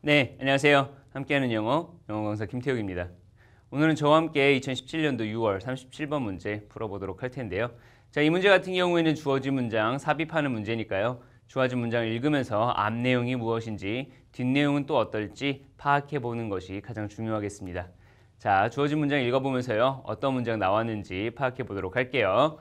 네, 안녕하세요. 함께하는 영어, 영어 강사 김태욱입니다. 오늘은 저와 함께 2017년도 6월 37번 문제 풀어보도록 할 텐데요. 자, 이 문제 같은 경우에는 주어진 문장 삽입하는 문제니까요. 주어진 문장을 읽으면서 앞 내용이 무엇인지, 뒷 내용은 또 어떨지 파악해보는 것이 가장 중요하겠습니다. 자, 주어진 문장 읽어보면서요. 어떤 문장 나왔는지 파악해보도록 할게요.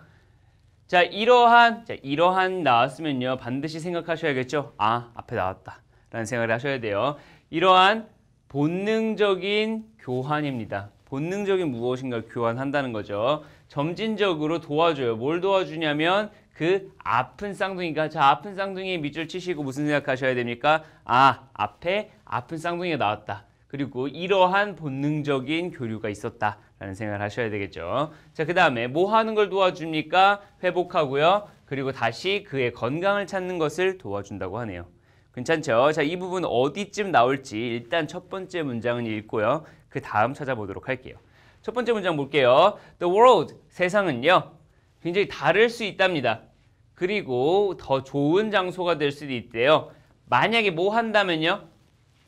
자, 이러한, 자, 이러한 나왔으면요. 반드시 생각하셔야겠죠? 아, 앞에 나왔다. 라는 생각을 하셔야 돼요. 이러한 본능적인 교환입니다. 본능적인 무엇인가 교환한다는 거죠. 점진적으로 도와줘요. 뭘 도와주냐면 그 아픈 쌍둥이가 그러니까 자 아픈 쌍둥이 밑줄 치시고 무슨 생각하셔야 됩니까? 아 앞에 아픈 쌍둥이가 나왔다. 그리고 이러한 본능적인 교류가 있었다. 라는 생각을 하셔야 되겠죠. 자, 그 다음에 뭐 하는 걸 도와줍니까? 회복하고요. 그리고 다시 그의 건강을 찾는 것을 도와준다고 하네요. 괜찮죠? 자, 이 부분 어디쯤 나올지 일단 첫 번째 문장은 읽고요. 그 다음 찾아보도록 할게요. 첫 번째 문장 볼게요. The world, 세상은요. 굉장히 다를 수 있답니다. 그리고 더 좋은 장소가 될 수도 있대요. 만약에 뭐 한다면요?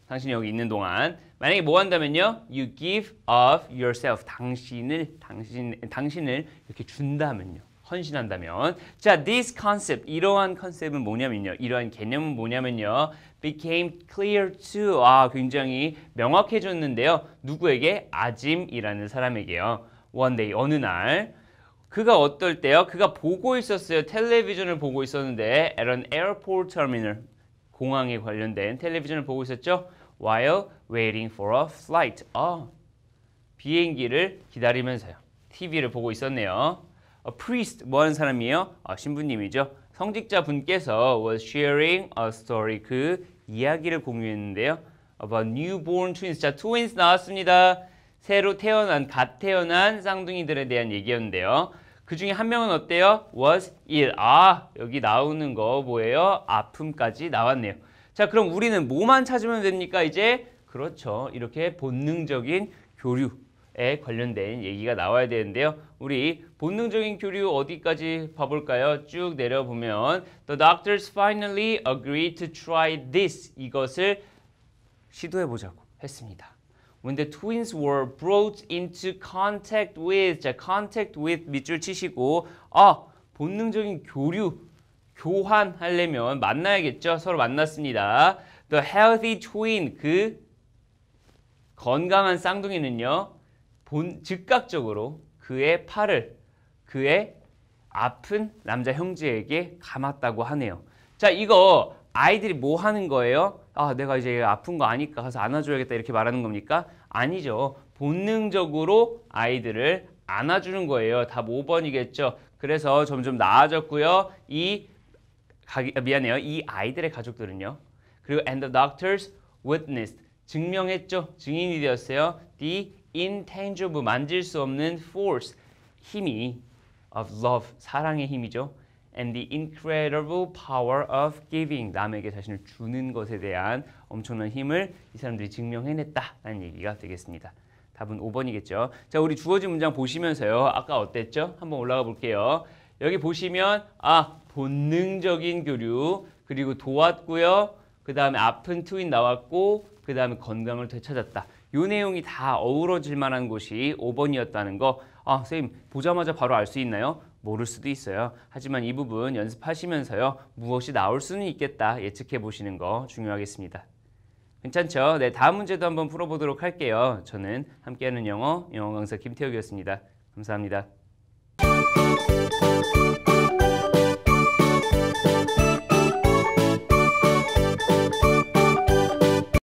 당신이 여기 있는 동안 만약에 뭐 한다면요? You give of yourself. 당신을 당신 당신을 이렇게 준다면요. 헌신한다면 자, this concept 이러한 컨셉은 뭐냐면요. 이러한 개념은 뭐냐면요. became clear to 아, 굉장히 명확해졌는데요. 누구에게? 아짐이라는 사람에게요. one day 어느 날 그가 어떨 때요? 그가 보고 있었어요. 텔레비전을 보고 있었는데 at an airport terminal 공항에 관련된 텔레비전을 보고 있었죠. while waiting for a flight. 아, 비행기를 기다리면서요. TV를 보고 있었네요. A priest 뭐 하는 사람이에요? 아, 신부님이죠. 성직자 분께서 was sharing a story 그 이야기를 공유했는데요. about newborn twins. 자, twins 나왔습니다. 새로 태어난, 갓 태어난 쌍둥이들에 대한 얘기였는데요. 그 중에 한 명은 어때요? was ill. 아, 여기 나오는 거 뭐예요? 아픔까지 나왔네요. 자, 그럼 우리는 뭐만 찾으면 됩니까? 이제 그렇죠. 이렇게 본능적인 교류 에 관련된 얘기가 나와야 되는데요. 우리 본능적인 교류 어디까지 봐볼까요? 쭉 내려보면 The doctors finally agreed to try this. 이것을 시도해보자고 했습니다. When the twins were brought into contact with 자, contact with 밑줄 치시고 아, 본능적인 교류, 교환하려면 만나야겠죠? 서로 만났습니다. The healthy twin, 그 건강한 쌍둥이는요. 본 즉각적으로 그의 팔을 그의 아픈 남자 형제에게 감았다고 하네요. 자, 이거 아이들이 뭐 하는 거예요? 아, 내가 이제 아픈 거 아니까 가서 안아줘야겠다 이렇게 말하는 겁니까? 아니죠. 본능적으로 아이들을 안아주는 거예요. 답 5번이겠죠. 그래서 점점 나아졌고요. 이 가, 아, 미안해요. 이 아이들의 가족들은요. 그리고 and the doctors witnessed 증명했죠. 증인이 되었어요. The intangible 만질 수 없는 force 힘이 of love 사랑의 힘이죠. and the incredible power of giving 남에게 자신을 주는 것에 대한 엄청난 힘을 이 사람들이 증명해냈다라는 얘기가 되겠습니다. 답은 5번이겠죠. 자, 우리 주어진 문장 보시면서요. 아까 어땠죠? 한번 올라가 볼게요. 여기 보시면 아, 본능적인 교류 그리고 도왔고요. 그 다음에 아픈 트윈 나왔고 그 다음에 건강을 되찾았다. 요 내용이 다 어우러질 만한 곳이 5번이었다는 거 아, 선생님 보자마자 바로 알 수 있나요? 모를 수도 있어요. 하지만 이 부분 연습하시면서요. 무엇이 나올 수는 있겠다 예측해 보시는 거 중요하겠습니다. 괜찮죠? 네, 다음 문제도 한번 풀어보도록 할게요. 저는 함께하는 영어, 영어 강사 김태욱이었습니다. 감사합니다.